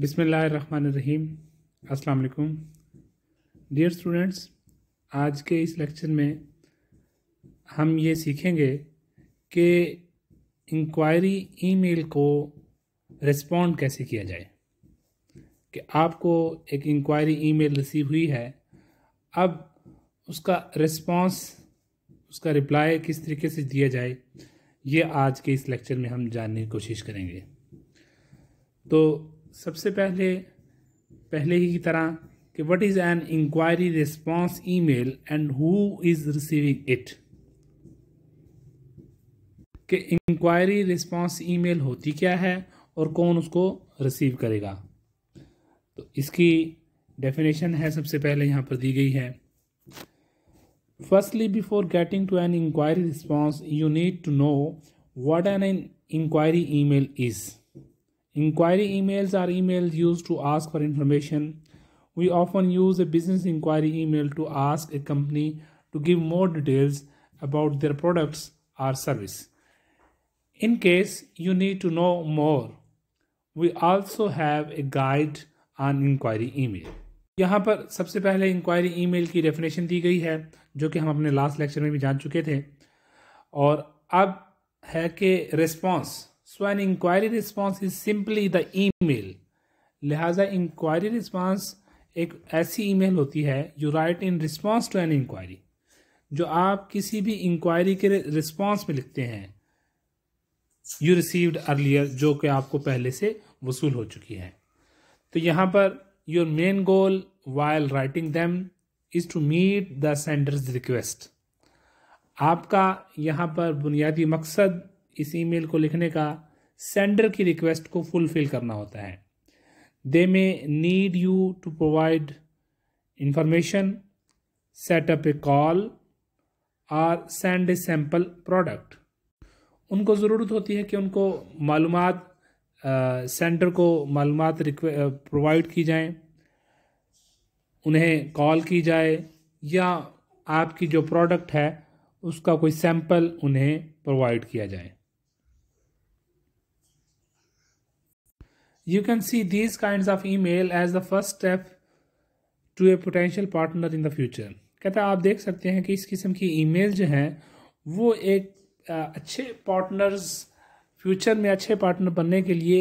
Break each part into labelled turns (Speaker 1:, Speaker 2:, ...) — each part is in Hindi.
Speaker 1: बिसमीम अस्सलाम वालेकुम डियर स्टूडेंट्स आज के इस लेक्चर में हम ये सीखेंगे कि इंक्वायरी ईमेल को रिस्पॉन्ड कैसे किया जाए कि आपको एक इंक्वायरी ईमेल रिसीव हुई है अब उसका रिस्पॉन्स उसका रिप्लाई किस तरीके से दिया जाए ये आज के इस लेक्चर में हम जानने की कोशिश करेंगे तो सबसे पहले पहले ही की तरह कि what is an inquiry response email and who is receiving it कि इंक्वायरी रिस्पॉन्स ईमेल होती क्या है और कौन उसको रिसीव करेगा तो इसकी डेफिनेशन है सबसे पहले यहाँ पर दी गई है firstly before getting to an inquiry response you need to know what an inquiry email is Inquiry emails are emails used to ask for information. We often use a business inquiry email to ask a company to give more details about their products or service. In case you need to know more, we also have a guide on inquiry email. यहाँ पर सबसे पहले इंक्वायरी ईमेल की डेफिनेशन दी गई है जो कि हम अपने लास्ट लेक्चर में भी जान चुके थे और अब है कि so an inquiry response is simply the email लिहाजा इंक्वायरी रिस्पॉन्स एक ऐसी ईमेल होती है you write in response to an inquiry जो आप किसी भी इंक्वायरी के रिस्पॉन्स में लिखते हैं यू रिसीव्ड अर्लियर जो कि आपको पहले से वसूल हो चुकी है तो यहाँ पर your main goal while writing them is to meet the sender's request आपका यहाँ पर बुनियादी मकसद इस ईमेल को लिखने का सेंडर की रिक्वेस्ट को फुलफिल करना होता है they may need you to provide information set up a call or send a sample product उनको ज़रूरत होती है कि उनको मालूम सेंटर को मालूम प्रोवाइड की जाएं उन्हें कॉल की जाए या आपकी जो प्रोडक्ट है उसका कोई सैंपल उन्हें प्रोवाइड किया जाए You can see these kinds of email as the first step to a potential partner in the future. कहता है आप देख सकते हैं कि इस किस्म की ईमेल जो हैं वो एक अच्छे पार्टनर्स फ्यूचर में अच्छे पार्टनर बनने के लिए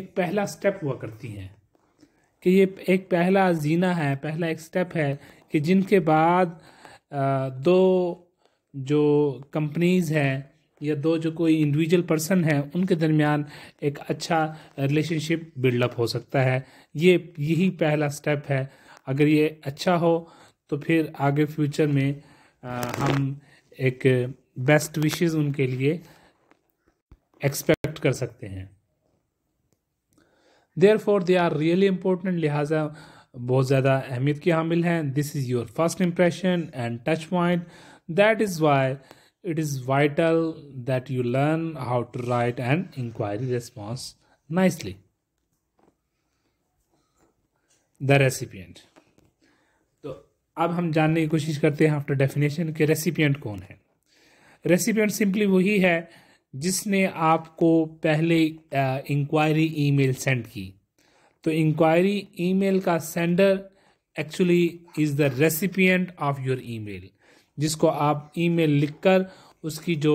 Speaker 1: एक पहला स्टेप हुआ करती हैं कि ये एक पहला जीना है पहला एक स्टेप है कि जिनके बाद दो जो कंपनीज़ हैं या दो जो कोई इंडिविजुअल पर्सन है उनके दरमियान एक अच्छा रिलेशनशिप बिल्डअप हो सकता है ये यही पहला स्टेप है अगर ये अच्छा हो तो फिर आगे फ्यूचर में आ, हम एक बेस्ट विशेज़ उनके लिए एक्सपेक्ट कर सकते हैं therefore they are really important लिहाजा बहुत ज़्यादा अहमियत के हामिल हैं this is your first impression and touch point that is why it is vital that you learn how to write an inquiry response nicely. The recipient तो अब हम जानने की कोशिश करते हैं आफ्टर डेफिनेशन के रेसिपियंट कौन है रेसिपियंट सिंपली वही है जिसने आपको पहले इंक्वायरी ईमेल सेंड की तो इंक्वायरी ईमेल का sender actually is the recipient of your email जिसको आप ईमेल लिखकर उसकी जो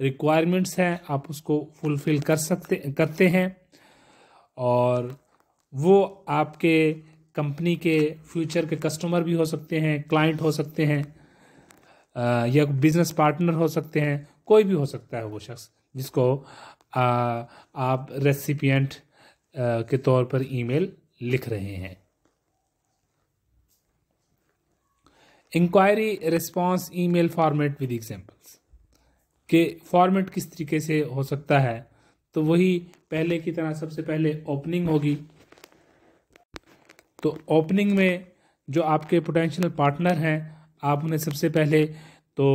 Speaker 1: रिक्वायरमेंट्स हैं आप उसको फुलफिल कर सकते करते हैं और वो आपके कंपनी के फ्यूचर के कस्टमर भी हो सकते हैं क्लाइंट हो सकते हैं या बिजनेस पार्टनर हो सकते हैं कोई भी हो सकता है वो शख्स जिसको आप रेसिपियंट के तौर पर ईमेल लिख रहे हैं inquiry response email format with examples के फॉर्मेट किस तरीके से हो सकता है तो वही पहले की तरह सबसे पहले ओपनिंग होगी तो ओपनिंग में जो आपके पोटेंशियल पार्टनर हैं आप उन्हें सबसे पहले तो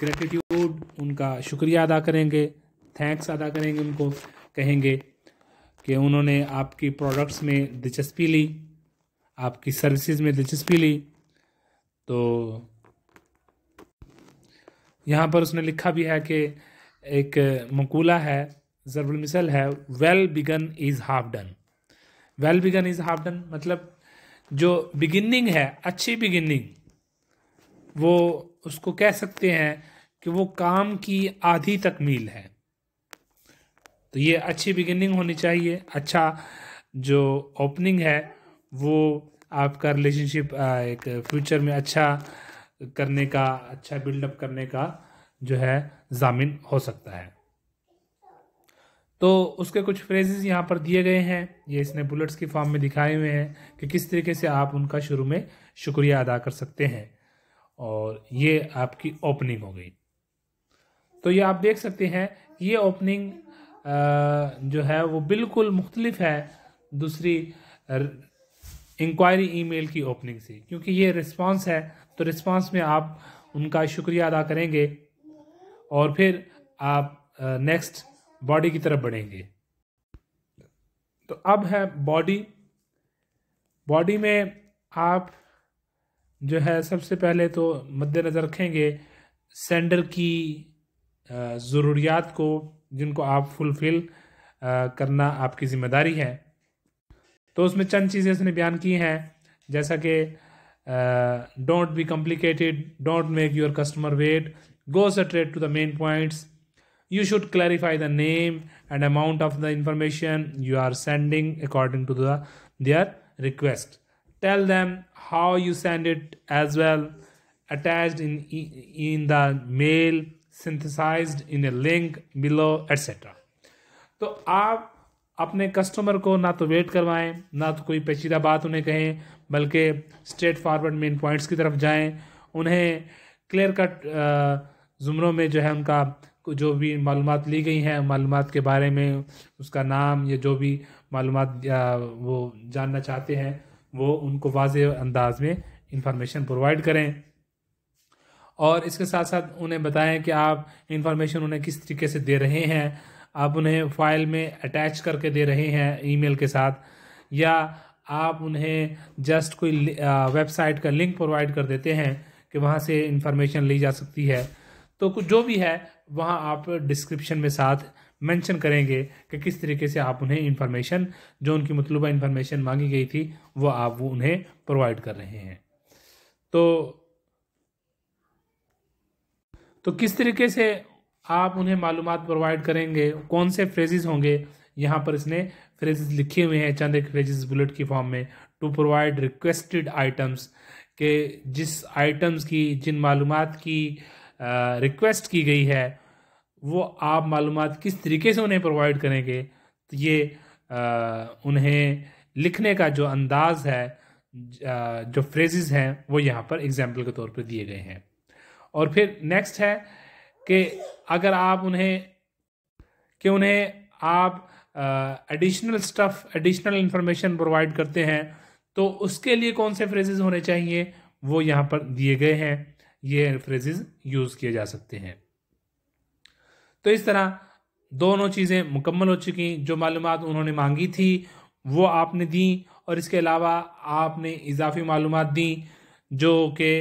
Speaker 1: ग्रेटिट्यूड उनका शुक्रिया अदा करेंगे थैंक्स अदा करेंगे उनको कहेंगे कि उन्होंने आपकी प्रोडक्ट्स में दिलचस्पी ली आपकी सर्विसेज में दिलचस्पी ली तो यहाँ पर उसने लिखा भी है कि एक मकूला है जरबुल मिसल है well begun is half done well begun is half done मतलब जो बिगिनिंग है अच्छी बिगिनिंग वो उसको कह सकते हैं कि वो काम की आधी तकमील है तो ये अच्छी बिगिनिंग होनी चाहिए अच्छा जो ओपनिंग है वो आपका रिलेशनशिप एक फ्यूचर में अच्छा करने का अच्छा बिल्डअप करने का जो है जामिन हो सकता है तो उसके कुछ फ्रेजेस यहाँ पर दिए गए हैं ये इसने बुलेट्स की फॉर्म में दिखाए हुए हैं कि किस तरीके से आप उनका शुरू में शुक्रिया अदा कर सकते हैं और ये आपकी ओपनिंग हो गई तो ये आप देख सकते हैं ये ओपनिंग जो है वो बिल्कुल मुख्तलिफ है दूसरी इंक्वायरी ईमेल की ओपनिंग से क्योंकि ये रिस्पांस है तो रिस्पांस में आप उनका शुक्रिया अदा करेंगे और फिर आप नेक्स्ट बॉडी की तरफ बढ़ेंगे तो अब है बॉडी बॉडी में आप जो है सबसे पहले तो मद्देनज़र रखेंगे सेंडर की ज़रूरियात को जिनको आप फुलफ़िल करना आपकी ज़िम्मेदारी है तो उसमें चंद चीज़ें इसने बयान की हैं जैसा कि don't be complicated don't make your customer wait go straight to the main points you should clarify the name and amount of the information you are sending according to their request tell them how you send it as well attach in in the mail synthesise in a link below etcetera तो आप अपने कस्टमर को ना तो वेट करवाएं ना तो कोई पेचीदा बात उन्हें कहें बल्कि स्ट्रेट फारवर्ड मेन पॉइंट्स की तरफ जाएं उन्हें क्लियर कट ज़ुमरों में जो है उनका जो भी मालूम ली गई हैं मालूम के बारे में उसका नाम या जो भी मालूम वो जानना चाहते हैं वो उनको वाज अंदाज में इंफॉर्मेशन प्रोवाइड करें और इसके साथ साथ उन्हें बताएं कि आप इंफॉर्मेशन उन्हें किस तरीके से दे रहे हैं आप उन्हें फाइल में अटैच करके दे रहे हैं ईमेल के साथ या आप उन्हें जस्ट कोई वेबसाइट का लिंक प्रोवाइड कर देते हैं कि वहाँ से इंफॉर्मेशन ली जा सकती है तो कुछ जो भी है वहाँ आप डिस्क्रिप्शन में साथ मेंशन करेंगे कि किस तरीके से आप उन्हें इन्फॉर्मेशन जो उनकी मतलूबा इन्फॉर्मेशन मांगी गई थी वो आप वो उन्हें प्रोवाइड कर रहे हैं तो तो किस तरीके से आप उन्हें मालूम प्रोवाइड करेंगे कौन से फ्रेजेस होंगे यहाँ पर इसने फ्रेजेस लिखे हुए हैं चंद एक फ्रेजेस बुलेट की फॉर्म में टू प्रोवाइड रिक्वेस्टेड आइटम्स के जिस आइटम्स की जिन मालूम की रिक्वेस्ट की गई है वो आप मालूम किस तरीके से उन्हें प्रोवाइड करेंगे तो ये आ, उन्हें लिखने का जो अंदाज़ है जो फ्रेजेस हैं वो यहाँ पर एग्जाम्पल के तौर पर दिए गए हैं और फिर नेक्स्ट है कि अगर आप उन्हें कि उन्हें आप additional stuff additional information provide करते हैं तो उसके लिए कौन से फ्रेजेज होने चाहिए वो यहाँ पर दिए गए हैं ये फ्रेजेज यूज़ किए जा सकते हैं तो इस तरह दोनों चीज़ें मुकम्मल हो चुकी जो मालूम उन्होंने मांगी थी वो आपने दी और इसके अलावा आपने इजाफी मालूम दी जो कि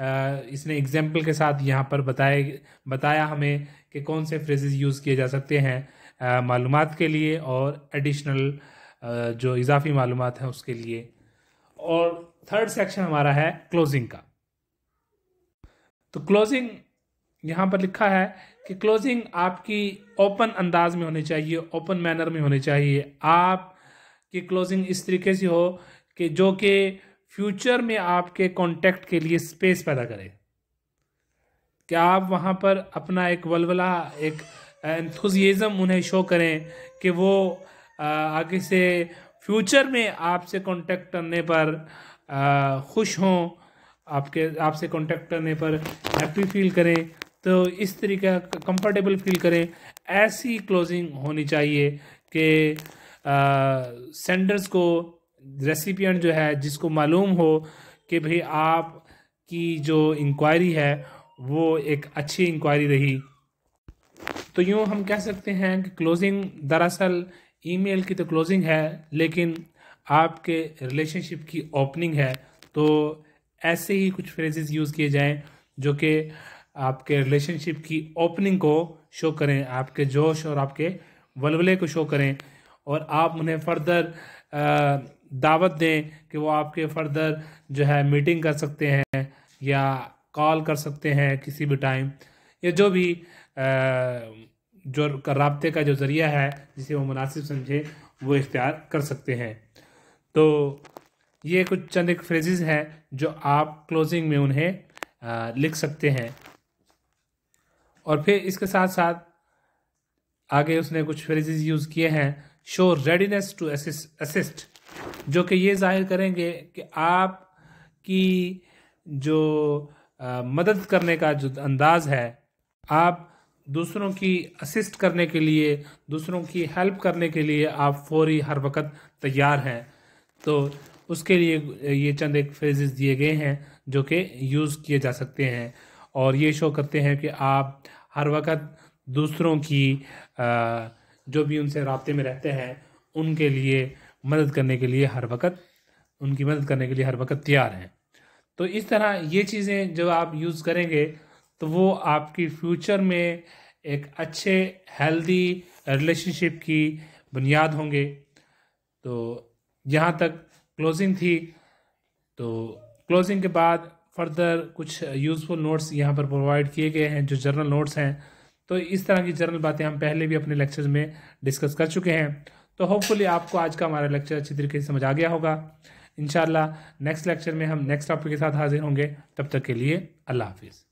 Speaker 1: इसने एग्जाम्पल के साथ यहाँ पर बताए बताया हमें कि कौन से फ्रेजेज यूज़ किए जा सकते हैं मालूम के लिए और एडिशनल जो इजाफी मालूम हैं उसके लिए और थर्ड सेक्शन हमारा है क्लोजिंग का तो क्लोजिंग यहाँ पर लिखा है कि क्लोजिंग आपकी ओपन अंदाज में होनी चाहिए ओपन मैनर में होनी चाहिए आप की क्लोजिंग इस तरीके से हो कि जो कि फ्यूचर में आपके कॉन्टेक्ट के लिए स्पेस पैदा करे क्या आप वहाँ पर अपना एक वलवला एक एंथुजियाज़म उन्हें शो करें कि वो आगे से फ्यूचर में आपसे कांटेक्ट करने पर खुश हों आपके आपसे कांटेक्ट करने पर हैप्पी फील करें तो इस तरीके कंफर्टेबल फील करें ऐसी क्लोजिंग होनी चाहिए कि सेंडर्स को रेसिपियंट जो है जिसको मालूम हो कि भाई आप की जो इंक्वायरी है वो एक अच्छी इंक्वायरी रही तो यूँ हम कह सकते हैं कि क्लोजिंग दरअसल ईमेल की तो क्लोजिंग है लेकिन आपके रिलेशनशिप की ओपनिंग है तो ऐसे ही कुछ फ्रेजेस यूज़ किए जाएं जो कि आपके रिलेशनशिप की ओपनिंग को शो करें आपके जोश और आपके वलवले को शो करें और आप उन्हें फर्दर दावत दें कि वो आपके फर्दर जो है मीटिंग कर सकते हैं या कॉल कर सकते हैं किसी भी टाइम या जो भी जो रबते का जो ज़रिया है जिसे वो मुनासिब समझे वो इख्तियार कर सकते हैं तो ये कुछ चंद एक फ्रेजेस हैं जो आप क्लोजिंग में उन्हें लिख सकते हैं और फिर इसके साथ साथ आगे उसने कुछ फ्रेजेस यूज़ किए हैं शो रेडीनेस टू असिस्ट जो कि ये जाहिर करेंगे कि आप की जो आ, मदद करने का जो अंदाज़ है आप दूसरों की असिस्ट करने के लिए दूसरों की हेल्प करने के लिए आप फौरी हर वक्त तैयार हैं तो उसके लिए ये चंद एक फ्रेजेस दिए गए हैं जो कि यूज़ किए जा सकते हैं और ये शो करते हैं कि आप हर वक्त दूसरों की आ, जो भी उनसे रबते में रहते हैं उनके लिए मदद करने के लिए हर वक्त उनकी मदद करने के लिए हर वक्त तैयार हैं तो इस तरह ये चीज़ें जब आप यूज़ करेंगे तो वो आपकी फ्यूचर में एक अच्छे हेल्दी रिलेशनशिप की बुनियाद होंगे तो यहाँ तक क्लोजिंग थी तो क्लोजिंग के बाद फर्दर कुछ यूज़फुल नोट्स यहाँ पर प्रोवाइड किए गए हैं जो जर्नल नोट्स हैं तो इस तरह की जर्नल बातें हम पहले भी अपने लेक्चर में डिस्कस कर चुके हैं तो होपफुली आपको आज का हमारा लेक्चर अच्छी तरीके से समझ आ गया होगा इन नेक्स्ट लेक्चर में हम नेक्स्ट टॉपिक के साथ हाजिर होंगे तब तक के लिए अल्लाह हाफिज़